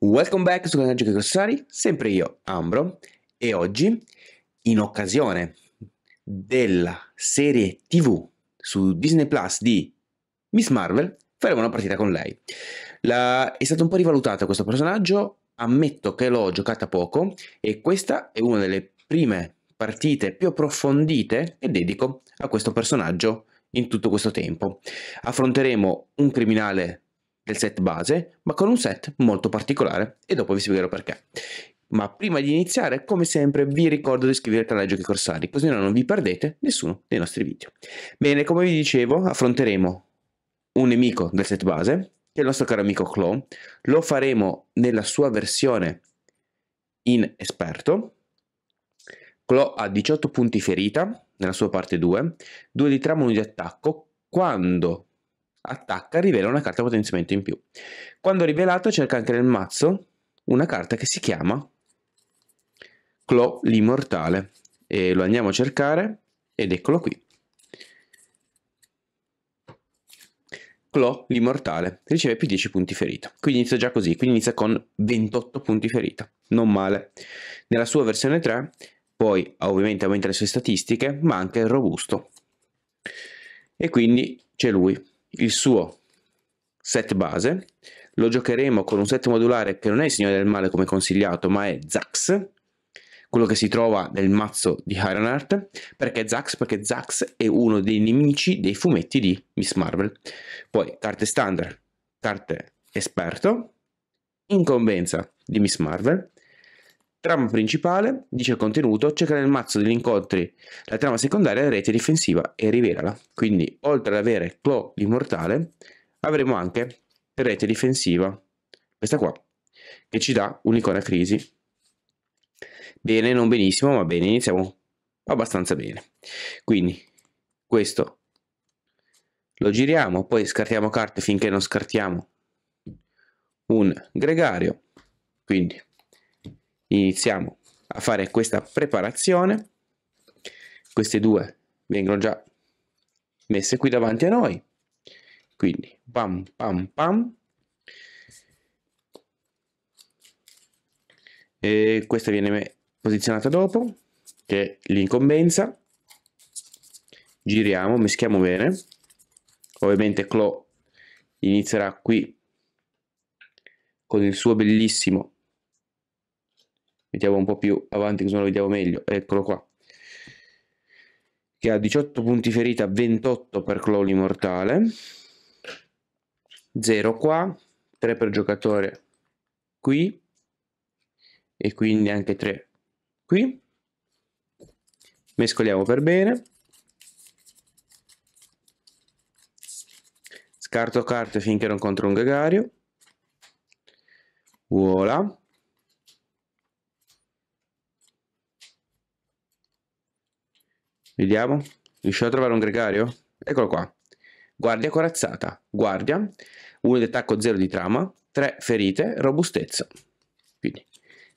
Welcome back su Canale Corsari, sempre io, Ambro, e oggi, in occasione della serie TV su Disney Plus di Miss Marvel, faremo una partita con lei. La... È stato un po' rivalutato questo personaggio, ammetto che l'ho giocata poco, e questa è una delle prime partite più approfondite che dedico a questo personaggio in tutto questo tempo. Affronteremo un criminale del set base, ma con un set molto particolare e dopo vi spiegherò perché. Ma prima di iniziare, come sempre, vi ricordo di iscrivervi al canale Giochi Corsari, così non vi perdete nessuno dei nostri video. Bene, come vi dicevo, affronteremo un nemico del set base, che è il nostro caro amico Clone. Lo faremo nella sua versione in esperto. Clo ha 18 punti ferita nella sua parte 2, 2 di trama, 1 di attacco. Quando attacca, rivela una carta potenziamento in più. Quando rivelato cerca anche nel mazzo una carta che si chiama Clo l'immortale e lo andiamo a cercare ed eccolo qui. Clo l'immortale riceve più 10 punti ferita, quindi inizia già così, quindi inizia con 28 punti ferita, non male. Nella sua versione 3 poi ovviamente aumenta le sue statistiche ma anche il robusto e quindi c'è lui il suo set base, lo giocheremo con un set modulare che non è il Signore del Male come consigliato, ma è Zax, quello che si trova nel mazzo di Ironheart. Perché Zax? Perché Zax è uno dei nemici dei fumetti di Miss Marvel. Poi carte standard, carte esperto, incombenza di Miss Marvel, Trama principale, dice il contenuto, cerca nel mazzo degli incontri la trama secondaria, la rete difensiva e rivelala. Quindi, oltre ad avere Clo l'immortale, avremo anche rete difensiva, questa qua, che ci dà un'icona crisi. Bene, non benissimo, ma bene, iniziamo abbastanza bene. Quindi, questo lo giriamo, poi scartiamo carte finché non scartiamo un gregario, quindi iniziamo a fare questa preparazione queste due vengono già messe qui davanti a noi quindi pam pam pam e questa viene posizionata dopo che è l'incombenza giriamo mischiamo bene ovviamente Clo inizierà qui con il suo bellissimo mettiamo un po' più avanti così lo vediamo meglio, eccolo qua, che ha 18 punti ferita, 28 per clone mortale, 0 qua, 3 per giocatore qui e quindi anche 3 qui, mescoliamo per bene, scarto carte finché non contro un Gagario, voilà, Vediamo. Riusciamo a trovare un gregario? Eccolo qua. Guardia corazzata. Guardia. 1 di attacco, 0 di trama. 3 ferite, robustezza. Quindi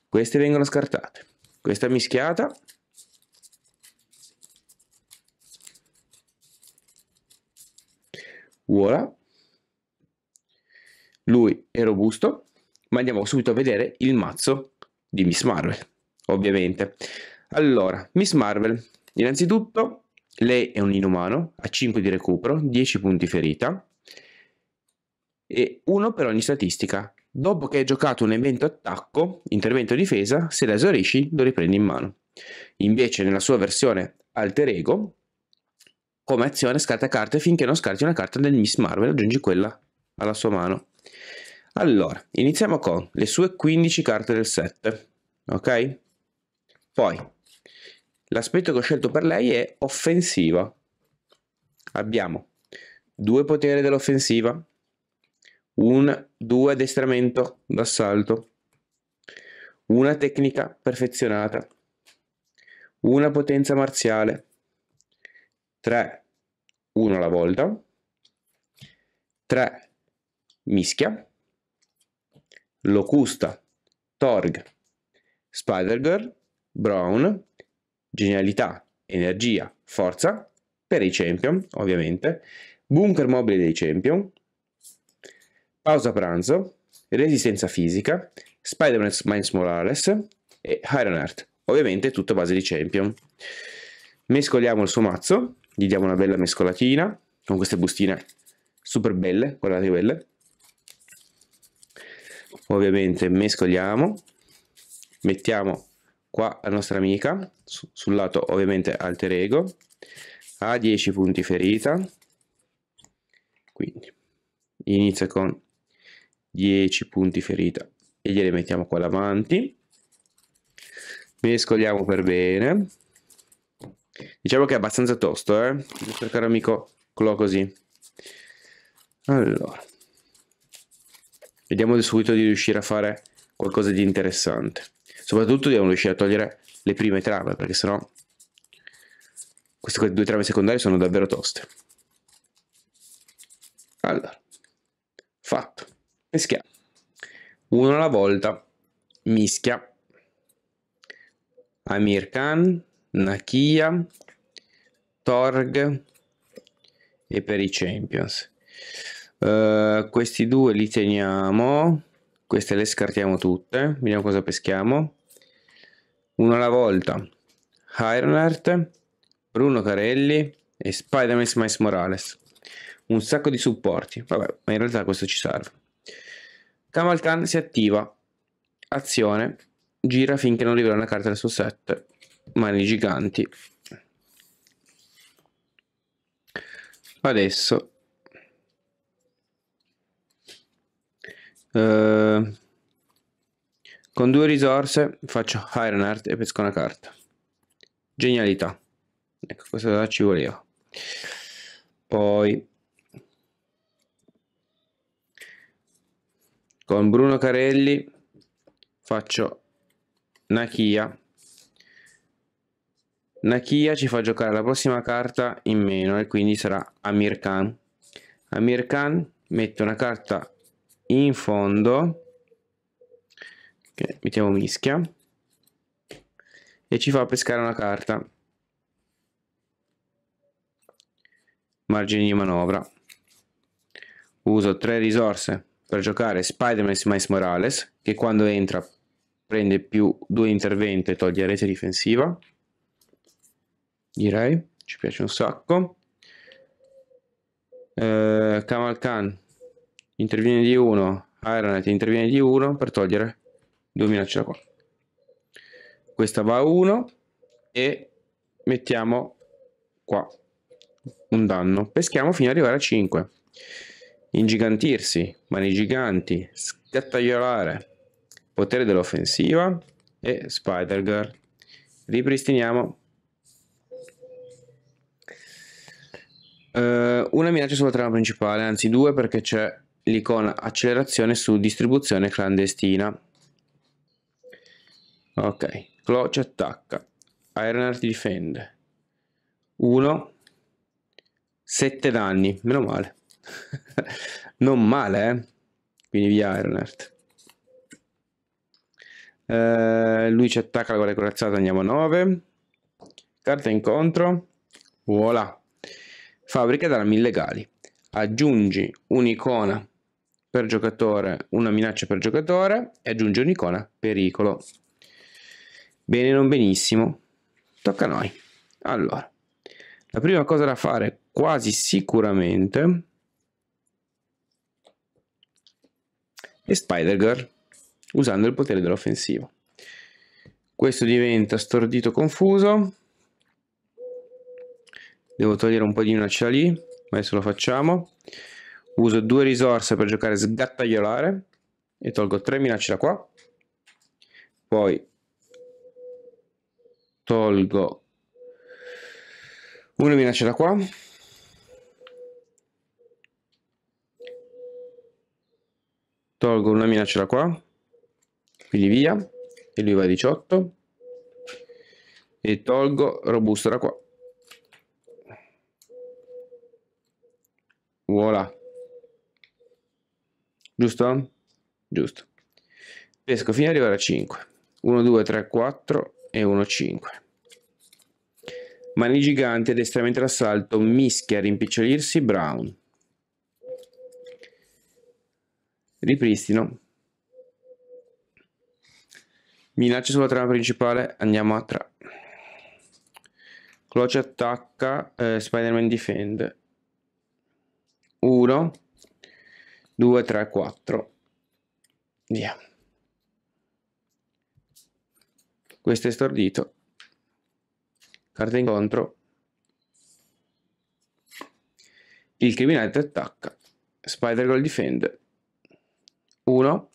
queste vengono scartate. Questa mischiata. Voilà. Lui è robusto. Ma andiamo subito a vedere il mazzo di Miss Marvel. Ovviamente. Allora, Miss Marvel Innanzitutto, lei è un inumano, ha 5 di recupero, 10 punti ferita e 1 per ogni statistica. Dopo che hai giocato un evento attacco, intervento difesa, se la esaurisci lo riprendi in mano. Invece nella sua versione alter ego, come azione scarta carte finché non scarti una carta del Miss Marvel e aggiungi quella alla sua mano. Allora, iniziamo con le sue 15 carte del set, ok? Poi L'aspetto che ho scelto per lei è offensiva. Abbiamo due potere dell'offensiva, un 2 addestramento d'assalto, una tecnica perfezionata, una potenza marziale, tre, uno alla volta, tre, mischia, locusta, torg, spider girl, brown, genialità, energia, forza, per i champion, ovviamente, bunker mobile dei champion, pausa pranzo, resistenza fisica, Spider-Man Miles Morales e Iron Heart, ovviamente tutto a base di champion. Mescoliamo il suo mazzo, gli diamo una bella mescolatina, con queste bustine super belle, guardate quelle. Ovviamente mescoliamo, mettiamo qua la nostra amica, su, sul lato ovviamente alter ego, ha 10 punti ferita, quindi inizia con 10 punti ferita e glieli mettiamo qua davanti, mescoliamo per bene, diciamo che è abbastanza tosto, eh? il caro amico Clo così. Allora, vediamo di subito di riuscire a fare qualcosa di interessante. Soprattutto dobbiamo riuscire a togliere le prime trame, perché sennò queste due trame secondarie sono davvero toste. Allora, fatto. Mischiamo. Uno alla volta. Mischia. Amir Khan, Nakia, Torg e per i Champions. Uh, questi due li teniamo queste le scartiamo tutte vediamo cosa peschiamo una alla volta Ironheart Bruno Carelli e Spider-Man Smiles Morales un sacco di supporti vabbè ma in realtà questo ci serve Kamal Khan si attiva azione gira finché non arriverà una carta del suo set mani giganti adesso Eh, con due risorse faccio Ironheart e pesco una carta genialità ecco questa ci voleva poi con Bruno Carelli faccio Nakia Nakia ci fa giocare la prossima carta in meno e quindi sarà Amir Khan Amir Khan mette una carta in fondo che mettiamo mischia e ci fa pescare una carta margini di manovra uso tre risorse per giocare Spider-Man Miles Morales che quando entra prende più due interventi e toglie rete difensiva direi ci piace un sacco eh, Kamal Khan interviene di 1, Ironet interviene di 1 per togliere 2 minacce da qua. Questa va a 1 e mettiamo qua un danno. Peschiamo fino ad arrivare a 5. Ingigantirsi, mani giganti, scattagliolare, potere dell'offensiva e Spider Girl. Ripristiniamo. Uh, una minaccia sulla trama principale, anzi due perché c'è l'icona accelerazione su distribuzione clandestina. Ok, Cloch attacca, Iron Ironheart difende. 1, 7 danni, meno male. non male, eh? Quindi via Ironheart. Eh, lui ci attacca con la corazzata, andiamo a 9. Carta incontro. Voilà. Fabbrica d'armi illegali. Aggiungi un'icona per giocatore, una minaccia per giocatore e aggiunge un'icona pericolo. Bene, non benissimo. Tocca a noi. Allora, la prima cosa da fare quasi sicuramente è Spider-Girl usando il potere dell'offensivo. Questo diventa stordito confuso. Devo togliere un po' di minaccia lì, ma adesso lo facciamo uso due risorse per giocare sgattaiolare e tolgo tre minacce da qua poi tolgo una minaccia da qua tolgo una minaccia da qua quindi via e lui va a 18 e tolgo robusto da qua voilà giusto? Giusto. Pesco fino ad arrivare a 5. 1, 2, 3, 4 e 1, 5. Mani giganti, addestramento l'assalto mischia, rimpicciolirsi, brown. Ripristino. Minaccia sulla trama principale, andiamo a 3. Cloce attacca, eh, Spider-Man difende. 1. 2, 3, 4, via. Questo è stordito, carta incontro, il criminale attacca, Spider Goal difende, 1,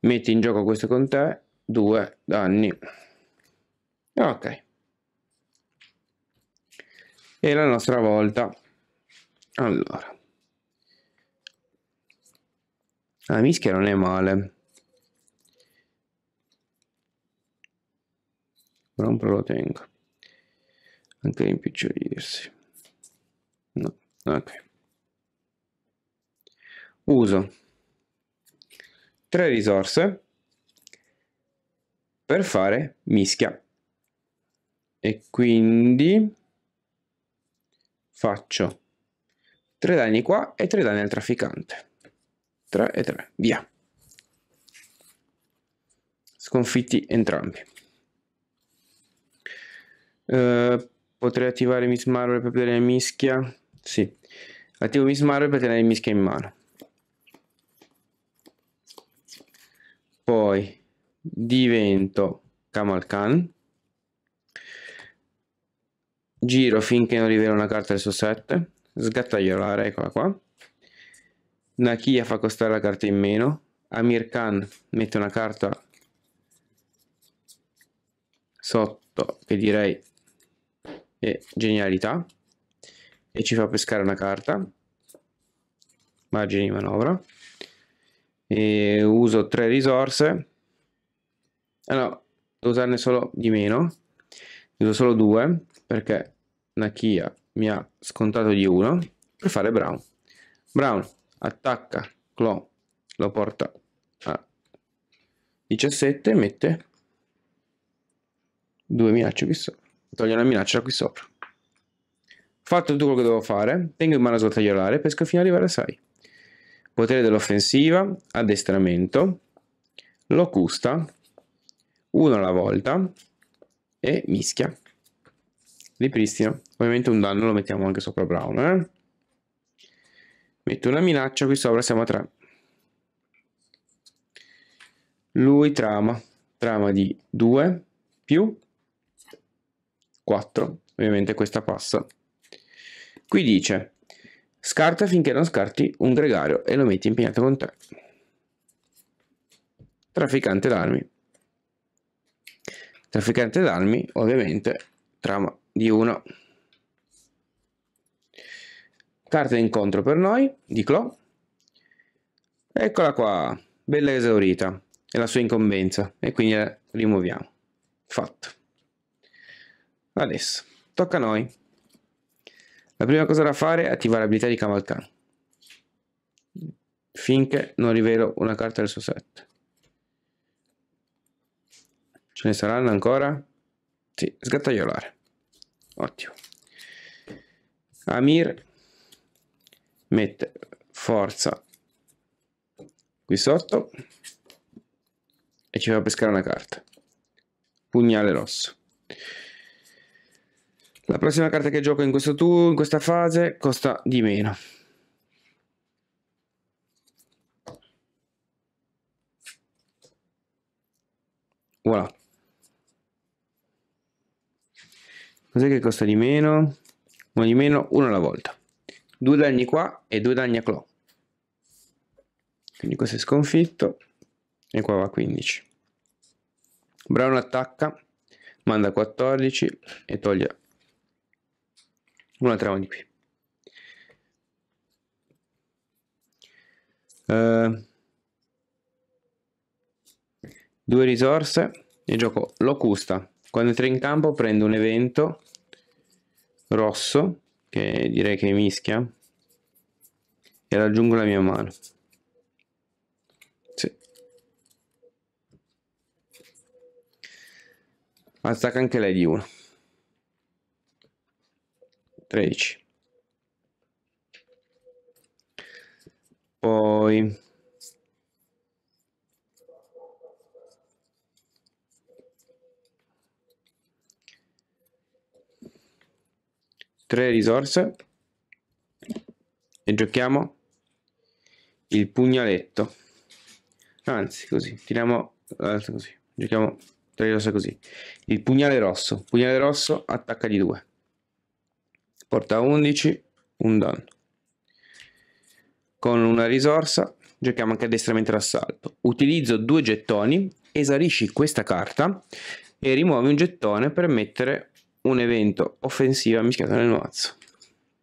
metti in gioco questo con te, 2 danni, ok. E la nostra volta. Allora. La ah, mischia non è male. Però lo tengo. Anche rimpicciolirsi. No, ok. Uso tre risorse per fare mischia. E quindi faccio tre danni qua e tre danni al trafficante. 3 e 3, via. Sconfitti entrambi. Uh, potrei attivare Miss Marvel per tenere mischia? Sì. Attivo Miss Marvel per tenere mischia in mano. Poi divento Kamal Khan. Giro finché non rivela una carta del suo set. Sgattaiolare, eccola qua. Nakia fa costare la carta in meno. Amir Khan mette una carta sotto che direi è genialità e ci fa pescare una carta margine di manovra e uso tre risorse ah no, devo usarne solo di meno uso solo due perché Nakia mi ha scontato di uno per fare Brown Brown attacca Clo, lo porta a 17 mette due minacce qui sopra. Toglie una minaccia qui sopra. Fatto tutto quello che devo fare, tengo in mano la tagliolare, pesco fino ad arrivare a 6. Potere dell'offensiva, addestramento, locusta, uno alla volta e mischia. Ripristino. Ovviamente un danno lo mettiamo anche sopra Brown, eh? metto una minaccia qui sopra siamo a 3 lui trama trama di 2 più 4 ovviamente questa passa qui dice scarta finché non scarti un gregario e lo metti impegnato con te trafficante d'armi trafficante d'armi ovviamente trama di 1 carta d'incontro per noi di Clo. Eccola qua, bella esaurita, è la sua incombenza e quindi la rimuoviamo. Fatto. Adesso, tocca a noi. La prima cosa da fare è attivare l'abilità di Cavalcan. Finché non rivelo una carta del suo set. Ce ne saranno ancora? Sì, sgattaiolare. Ottimo. Amir mette forza qui sotto e ci va a pescare una carta pugnale rosso la prossima carta che gioco in questo tour, in questa fase, costa di meno. Voilà. Cos'è che costa di meno? ma di meno, una alla volta due danni qua e due danni a Claw. Quindi questo è sconfitto e qua va 15. Brown attacca, manda 14 e toglie un'altra round di qui. Uh, due risorse e gioco locusta. Quando entra in campo prendo un evento rosso che direi che mischia e raggiungo la mia mano sì. attacca anche lei di 1 13 poi 3 risorse e giochiamo il pugnaletto anzi così tiriamo così giochiamo tre risorse così il pugnale rosso pugnale rosso attacca di 2 porta 11 un danno con una risorsa giochiamo anche addestramento d'assalto utilizzo due gettoni esaurisci questa carta e rimuovi un gettone per mettere un evento offensiva mischiato nel mazzo.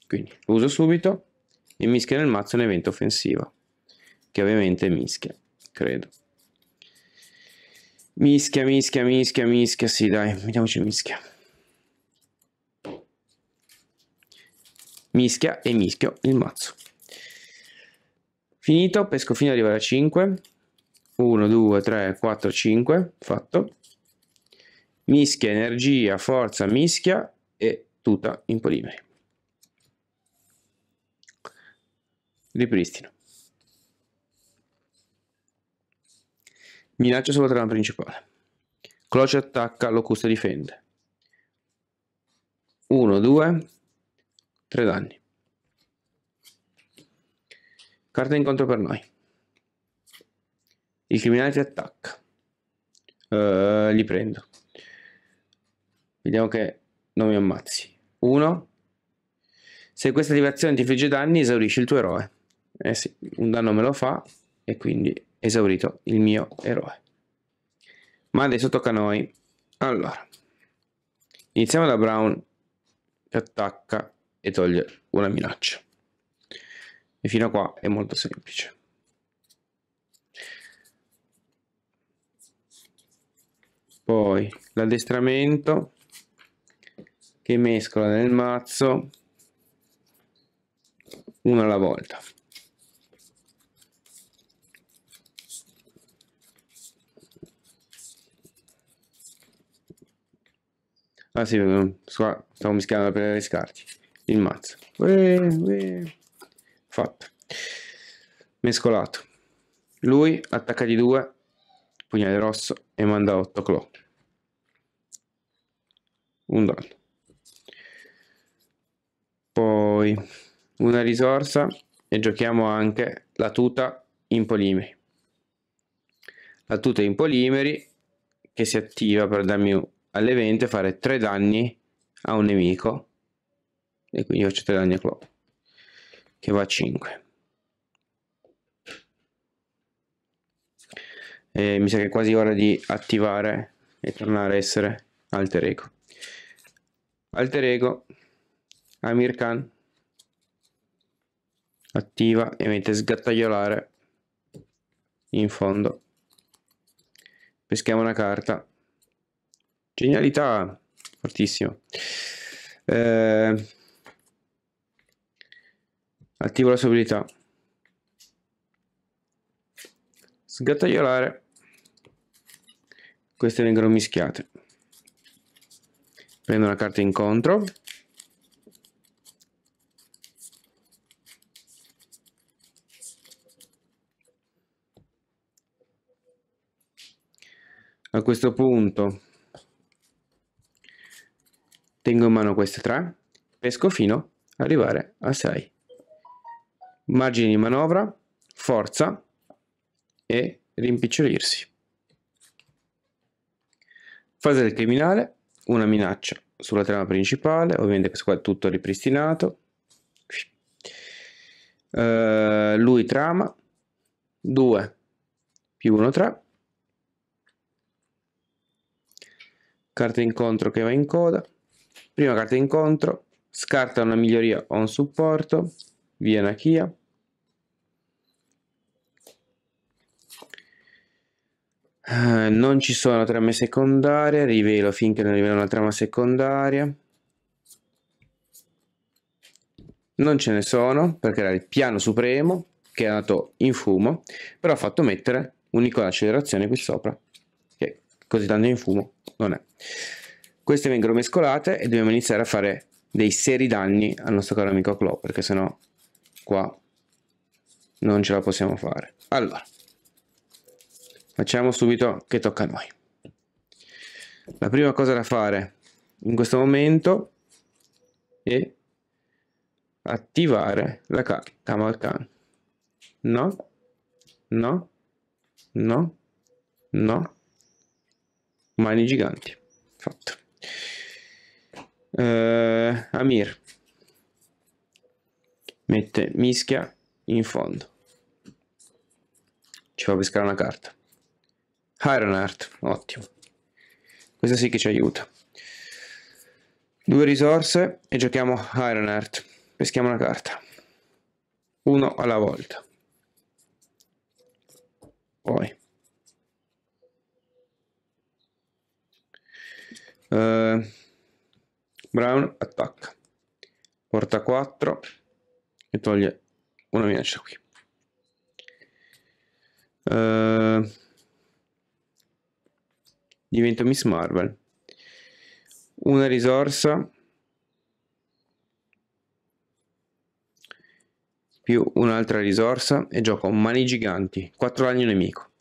Quindi lo uso subito e mischia nel mazzo un evento offensiva, che ovviamente mischia, credo. Mischia, mischia, mischia, mischia, sì dai, mettiamoci mischia. Mischia e mischio il mazzo. Finito, pesco fino ad arrivare a 5. 1, 2, 3, 4, 5, fatto mischia energia, forza, mischia e tutta in polimeri. Ripristino. Minaccia sulla trama principale. Cloce attacca, locusta difende. 1, 2, 3 danni. Carta incontro per noi. Il criminale ti attacca. Uh, eh, li prendo. Vediamo che non mi ammazzi. 1. Se questa attivazione ti infligge danni, esaurisci il tuo eroe. Eh sì, un danno me lo fa e quindi esaurito il mio eroe. Ma adesso tocca a noi. Allora, iniziamo da Brown che attacca e toglie una minaccia. E fino a qua è molto semplice. Poi l'addestramento che mescola nel mazzo una alla volta. Ah sì, stavo mischiando per le scarti. Il mazzo. Uè, uè. Fatto. Mescolato. Lui attacca di due, pugnale rosso e manda 8 clo. Un danno poi una risorsa e giochiamo anche la tuta in polimeri la tuta in polimeri che si attiva per darmi all'evento e fare 3 danni a un nemico e quindi faccio 3 danni a Claw che va a 5 e mi sa che è quasi ora di attivare e tornare a essere alter ego alter ego Amir Khan attiva e mette sgattaiolare in fondo peschiamo una carta genialità fortissimo eh, attivo la sua abilità sgattaiolare queste vengono mischiate prendo una carta incontro a questo punto tengo in mano queste tre pesco fino ad arrivare a 6 margini di manovra forza e rimpicciolirsi fase del criminale una minaccia sulla trama principale ovviamente questo qua è tutto ripristinato uh, lui trama 2 più 1 3 carta incontro che va in coda, prima carta incontro, scarta una miglioria o un supporto, via una chia. Eh, non ci sono trame secondarie, rivelo finché non rivela una trama secondaria. Non ce ne sono perché era il piano supremo che è andato in fumo, però ha fatto mettere un'icona accelerazione qui sopra così tanto in fumo non è. Queste vengono mescolate e dobbiamo iniziare a fare dei seri danni al nostro caro amico Claw, perché sennò qua non ce la possiamo fare. Allora, facciamo subito che tocca a noi. La prima cosa da fare in questo momento è attivare la carta Malkan. No, no, no, no, Mani giganti. Fatto. Uh, Amir. Mette mischia in fondo. Ci fa pescare una carta. Ironheart, ottimo. Questa sì che ci aiuta. Due risorse e giochiamo Ironheart. Peschiamo una carta. Uno alla volta. Poi. Eh, Brown attacca porta 4 e toglie una minaccia qui eh, diventa Miss Marvel una risorsa più un'altra risorsa e gioco mani giganti 4 danni nemico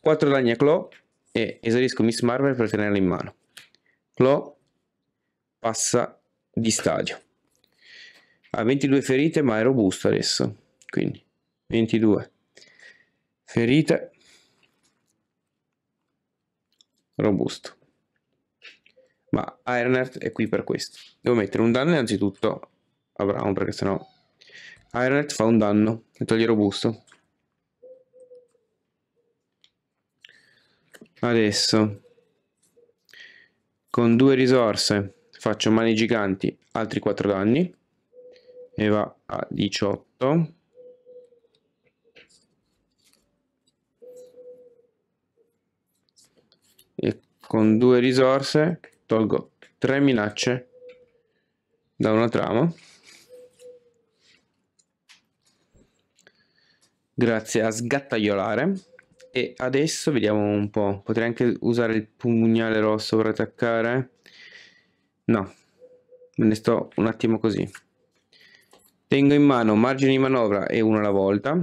4 danni a Claw e esaurisco Miss Marvel per tenerla in mano lo passa di stadio. Ha 22 ferite, ma è robusto adesso. Quindi 22 ferite. Robusto. Ma Iron Earth è qui per questo. Devo mettere un danno innanzitutto a Brown perché sennò Iron Earth fa un danno e toglie robusto. Adesso con due risorse faccio mani giganti altri 4 danni e va a 18 e con due risorse tolgo 3 minacce da una trama grazie a sgattaiolare e adesso vediamo un po'. Potrei anche usare il pugnale rosso per attaccare. No, me ne sto un attimo così. Tengo in mano margine di manovra e uno alla volta.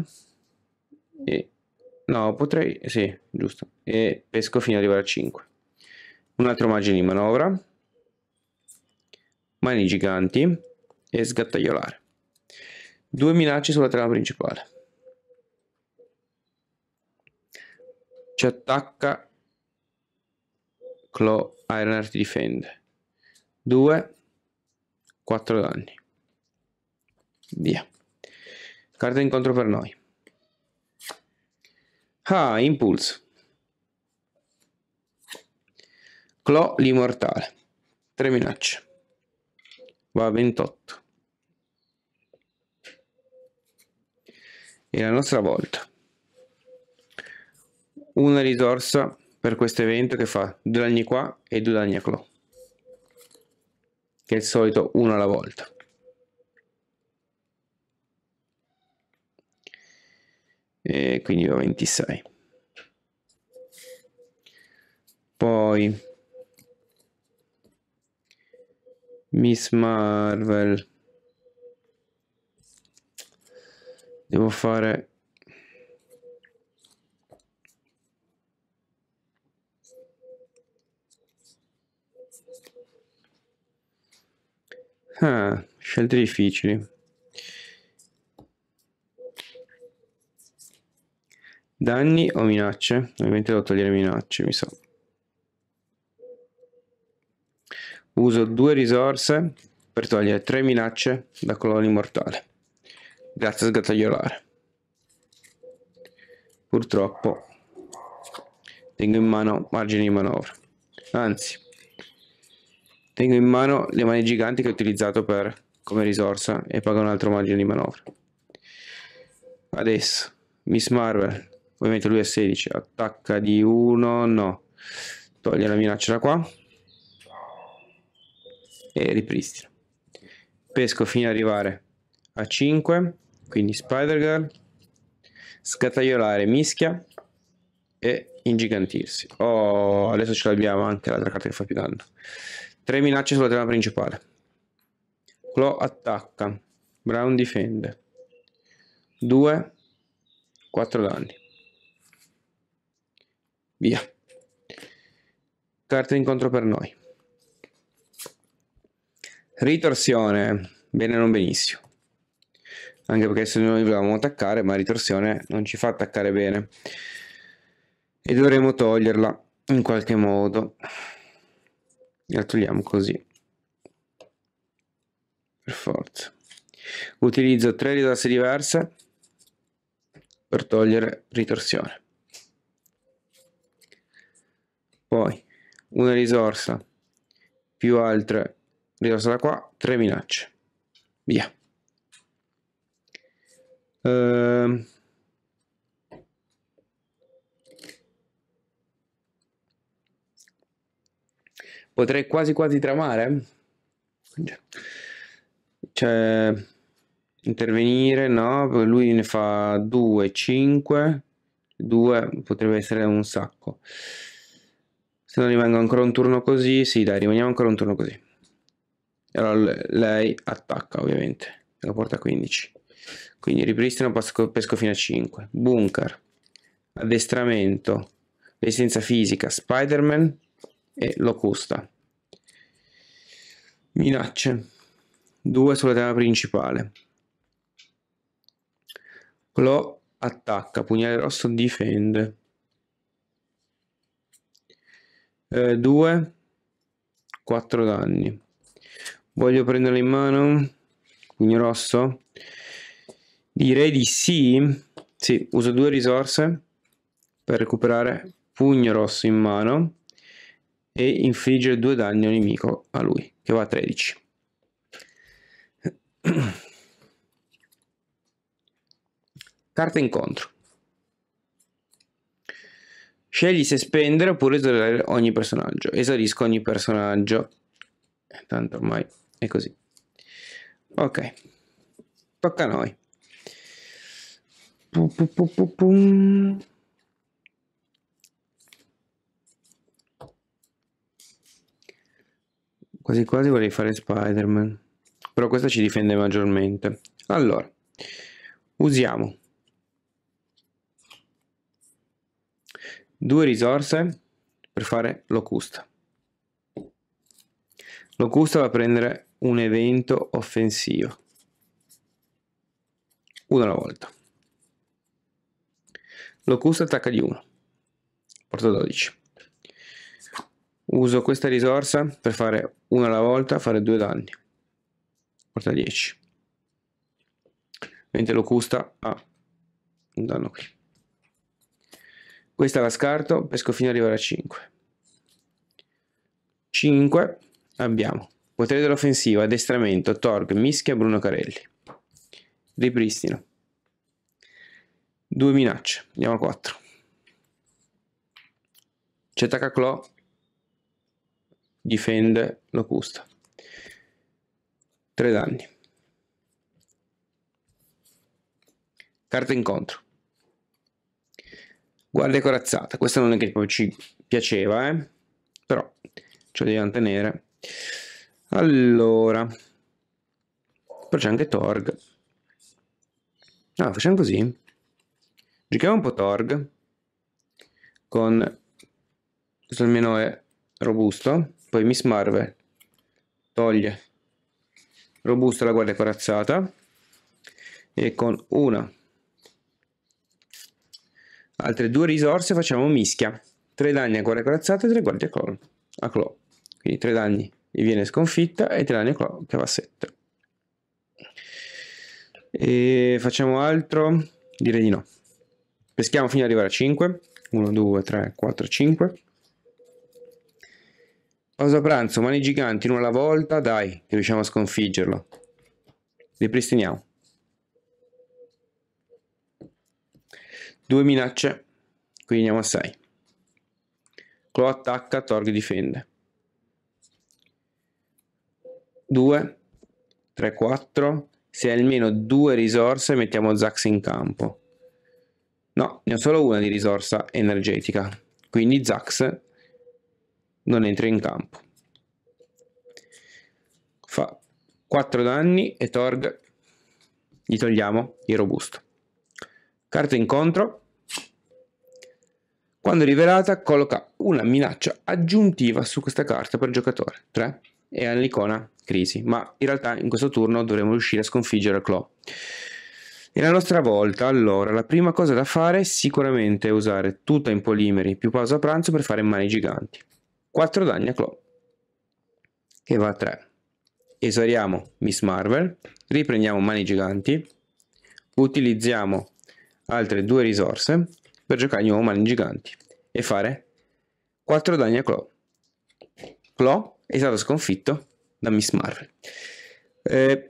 E no, potrei... Sì, giusto. E pesco fino ad arrivare a 5. Un altro margine di manovra. Mani giganti. E sgattaiolare. Due minacce sulla trama principale. Ci attacca. Claw Ironheart difende. 2. 4 danni. Via. Carta incontro per noi. Ah, impulso Claw l'immortale. 3 minacce. Va a 28. E la nostra volta una risorsa per questo evento che fa due danni qua e due danni a Claw. Che è il solito uno alla volta. E quindi va 26. Poi Miss Marvel. Devo fare Ah, scelte difficili. Danni o minacce? Ovviamente devo togliere minacce, mi sa. Uso due risorse per togliere tre minacce da colonna immortale. Grazie a sgattaiolare. Purtroppo tengo in mano margini di manovra. Anzi, Tengo in mano le mani giganti che ho utilizzato per, come risorsa e pago un altro margine di manovra. Adesso, Miss Marvel, ovviamente lui è 16, attacca di 1, no. Toglie la minaccia da qua. E ripristina. Pesco fino ad arrivare a 5, quindi Spider Girl. Scattaiolare, mischia e ingigantirsi. Oh, adesso ce l'abbiamo anche l'altra carta che fa più danno. 3 minacce sulla trama principale. Claw attacca, Brown difende. 2, 4 danni. Via. Carta d'incontro per noi. Ritorsione, bene non benissimo. Anche perché se noi volevamo attaccare, ma ritorsione non ci fa attaccare bene. E dovremo toglierla in qualche modo la togliamo così per forza utilizzo tre risorse diverse per togliere ritorsione poi una risorsa più altre risorse da qua tre minacce via ehm potrei quasi quasi tramare. Cioè, intervenire, no, lui ne fa 2, 5, 2 potrebbe essere un sacco. Se non rimango ancora un turno così, sì dai, rimaniamo ancora un turno così. Allora lei attacca ovviamente, la porta 15. Quindi ripristino, pesco, pesco fino a 5. Bunker, addestramento, resistenza fisica, Spider-Man e locusta. Minacce. Due sulla terra principale. Claw attacca, pugnale rosso difende. 2 eh, 4 danni. Voglio prenderlo in mano? Pugno rosso? Direi di sì. Sì, uso due risorse per recuperare pugno rosso in mano e infligge due danni al nemico a lui, che va a 13. Carta incontro. Scegli se spendere oppure esaurire ogni personaggio. Esaurisco ogni personaggio. Eh, tanto ormai è così. Ok. Tocca a noi. Pum, pum, pum, Quasi quasi vorrei fare Spider-Man. Però questa ci difende maggiormente. Allora, usiamo due risorse per fare locusta. Locusta va a prendere un evento offensivo. Una alla volta. Locusta attacca di 1. Porta 12 uso questa risorsa per fare una alla volta fare due danni porta 10 mentre locusta ha un danno qui questa la scarto pesco fino ad arrivare a 5 5 abbiamo potere dell'offensiva addestramento torg mischia bruno carelli ripristino due minacce andiamo a 4 ci attacca claw difende Locusta. 3 danni. Carta incontro. Guardia corazzata. Questa non è che poi ci piaceva, eh? però ce la dobbiamo tenere. Allora. Però c'è anche Torg. No, ah, facciamo così. Giochiamo un po' Torg. Con... Questo almeno è robusto. Poi Miss Marvel. Toglie. Robusta la guardia corazzata. E con una. Altre due risorse facciamo mischia. 3 danni a guardia corazzata e 3 guardie a claw. Quindi 3 danni e viene sconfitta e 3 danni a claw che va a 7. E facciamo altro? Direi di no. Peschiamo fino ad arrivare a 5. 1, 2, 3, 4, 5. Pausa pranzo, mani giganti, una alla volta, dai, che riusciamo a sconfiggerlo. Ripristiniamo. Due minacce, quindi andiamo a 6. Clo attacca, Torg difende. 2, 3, 4. Se hai almeno due risorse mettiamo Zax in campo. No, ne ho solo una di risorsa energetica. Quindi Zax non entra in campo. Fa 4 danni e Torg gli togliamo il robusto. Carta incontro. Quando rivelata colloca una minaccia aggiuntiva su questa carta per giocatore. 3. E ha l'icona crisi. Ma in realtà in questo turno dovremo riuscire a sconfiggere Claw. E la nostra volta, allora, la prima cosa da fare è sicuramente usare tutta in polimeri più pausa pranzo per fare mani giganti. 4 danni a Claw, che va a 3. Esauriamo Miss Marvel, riprendiamo Mani Giganti, utilizziamo altre due risorse per giocare di nuovo Mani Giganti e fare 4 danni a Claw. Claw è stato sconfitto da Miss Marvel. Eh,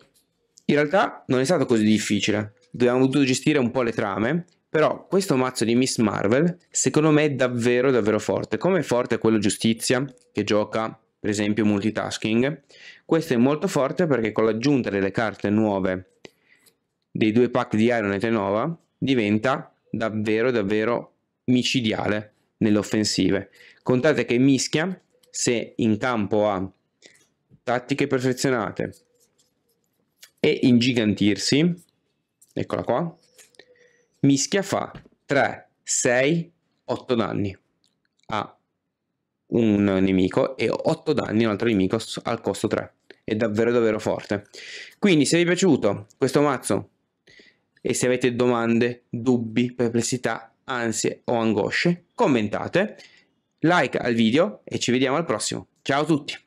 in realtà non è stato così difficile, dobbiamo dovuto gestire un po' le trame però questo mazzo di Miss Marvel secondo me è davvero davvero forte. Come è forte quello Giustizia che gioca per esempio multitasking, questo è molto forte perché con l'aggiunta delle carte nuove dei due pack di Iron e Tenova diventa davvero davvero micidiale nelle offensive. Contate che mischia se in campo ha tattiche perfezionate e ingigantirsi, eccola qua, Mischia fa 3, 6, 8 danni a un nemico e 8 danni a un altro nemico al costo 3. È davvero davvero forte. Quindi se vi è piaciuto questo mazzo e se avete domande, dubbi, perplessità, ansie o angosce, commentate, like al video e ci vediamo al prossimo. Ciao a tutti!